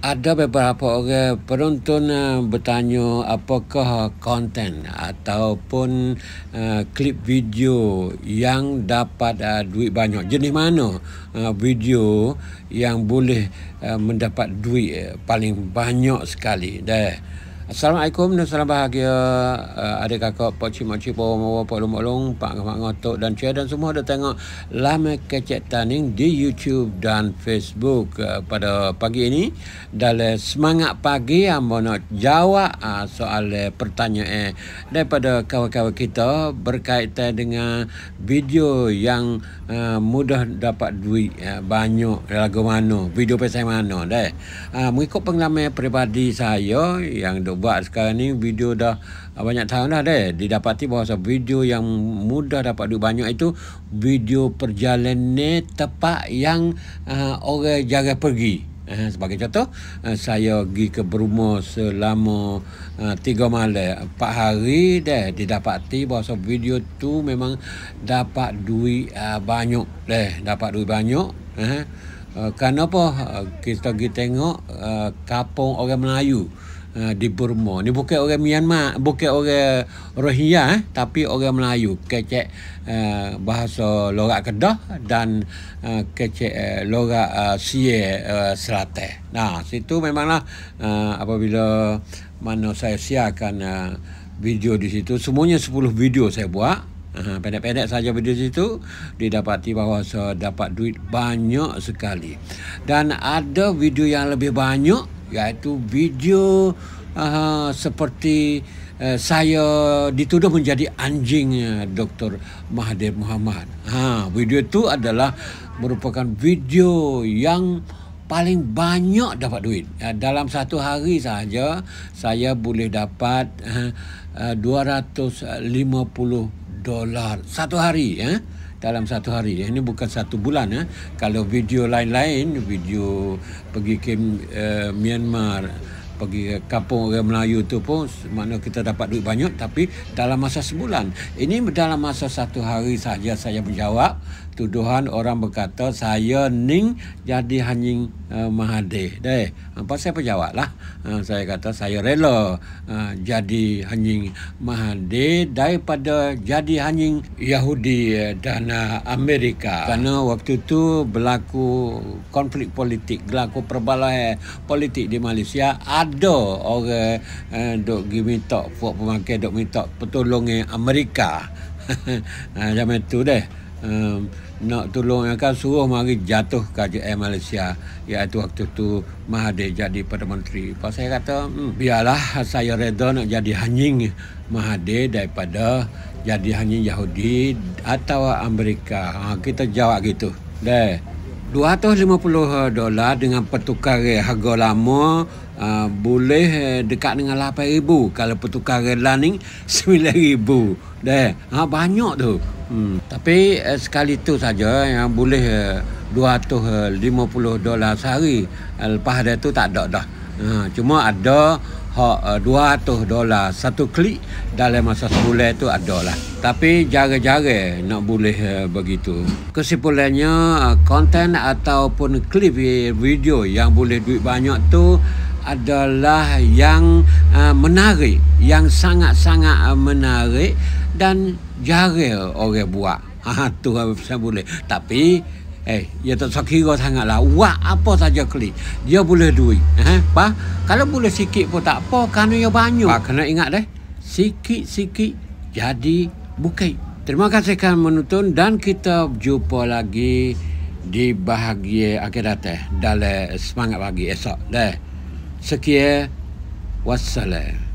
ada beberapa orang penonton eh, bertanya apakah konten ataupun uh, klip video yang dapat eh, duit banyak jenis mana video yang boleh mendapat duit paling banyak sekali dah Assalamualaikum dan salam bahagia uh, Adik kakak, pak cik, mak cik, pak orang, pak lom, pak lom Pak kakak, mak dan cik dan semua ada tengok lama kecek taning Di Youtube dan Facebook uh, Pada pagi ini Dalam semangat pagi Yang ah, mau nak jawab uh, soal pertanyaan Daripada kawan-kawan kita Berkaitan dengan Video yang uh, Mudah dapat duit uh, Banyak lagu mana, video pesan mana uh, Mengikut pengalaman Peribadi saya yang buat sekarang ni video dah uh, banyak tahun dah deh. Didapati bahawa video yang mudah dapat duit banyak itu video perjalanan tempat yang uh, orang jaga pergi. Uh, sebagai contoh, uh, saya pergi ke Brumo selama uh, tiga malam, empat hari deh. Didapati bahawa video tu memang dapat duit uh, banyak deh. Dapat duit banyak. Uh, kenapa uh, kita pergi tengok uh, kapung orang Melayu Ah, di Burma. Ni bukan orang Myanmar, bukan orang Rohingya eh, tapi orang Melayu. Kecek uh, bahasa Lorak Kedah dan uh, kecek uh, eh, Lorak uh, Sia uh, eh, Selatan. Nah, situ memanglah uh, apabila mana saya siarkan uh, video di situ, semuanya 10 video saya buat. Uh, pendek-pendek saja video situ didapati bahawa saya dapat duit banyak sekali dan ada video yang lebih banyak iaitu video uh, seperti uh, saya dituduh menjadi anjing Dr. Mahathir Muhammad. Ha, video itu adalah merupakan video yang paling banyak dapat duit. Ya, dalam satu hari saja saya boleh dapat eh, uh, 250 dolar satu hari ya. Eh? dalam satu hari. Eh, ini bukan satu bulan. Eh. Kalau video lain-lain, video pergi ke uh, Myanmar, pergi ke kampung orang Melayu tu pun mana kita dapat duit banyak tapi dalam masa sebulan ini dalam masa satu hari saja saya menjawab tuduhan orang berkata saya ning jadi hanying uh, Mahathir. Deh, apa saya pejawat lah. Uh, saya kata saya rela uh, jadi hanying Mahathir daripada jadi hanying Yahudi dan uh, Amerika. Karena waktu itu berlaku konflik politik, berlaku perbalahan politik di Malaysia. Ada orang uh, dok gimitok, buat pemakai dok mitok petolongi Amerika. Ha, zaman tu deh um, nak tolong yang akan suruh mari jatuh kerajaan Malaysia iaitu waktu tu Mahathir jadi Perdana Menteri. Pasal saya kata hmm, biarlah saya reda nak jadi hanying Mahathir daripada jadi hanying Yahudi atau Amerika. Ha, kita jawab gitu. deh 250 dolar dengan pertukar harga lama uh, boleh eh, dekat dengan 8000 kalau pertukar landing 9000 deh ha ah, banyak tu hmm. tapi uh, sekali tu saja eh, yang boleh uh, 250 dolar sehari lepas dia tu tak ada dah ha, cuma ada 200 eh, dolar satu klik dalam masa sebulan tu ada lah tapi jaga-jaga nak boleh eh, begitu kesimpulannya eh, konten ataupun klip video yang boleh duit banyak tu adalah yang menarik yang sangat-sangat menarik dan jarang orang buat ha, tu saya boleh tapi Eh, dia tak usah kira sangatlah. Buat apa saja klik. Dia boleh duit. Eh, pa? Kalau boleh sikit pun tak apa. Kerana dia banyak. Pa, kena ingat deh. Sikit-sikit jadi bukit. Terima kasih kerana menonton. Dan kita jumpa lagi di bahagia akhir datang. Dalam semangat pagi esok. Deh. Sekian. Wassalamualaikum.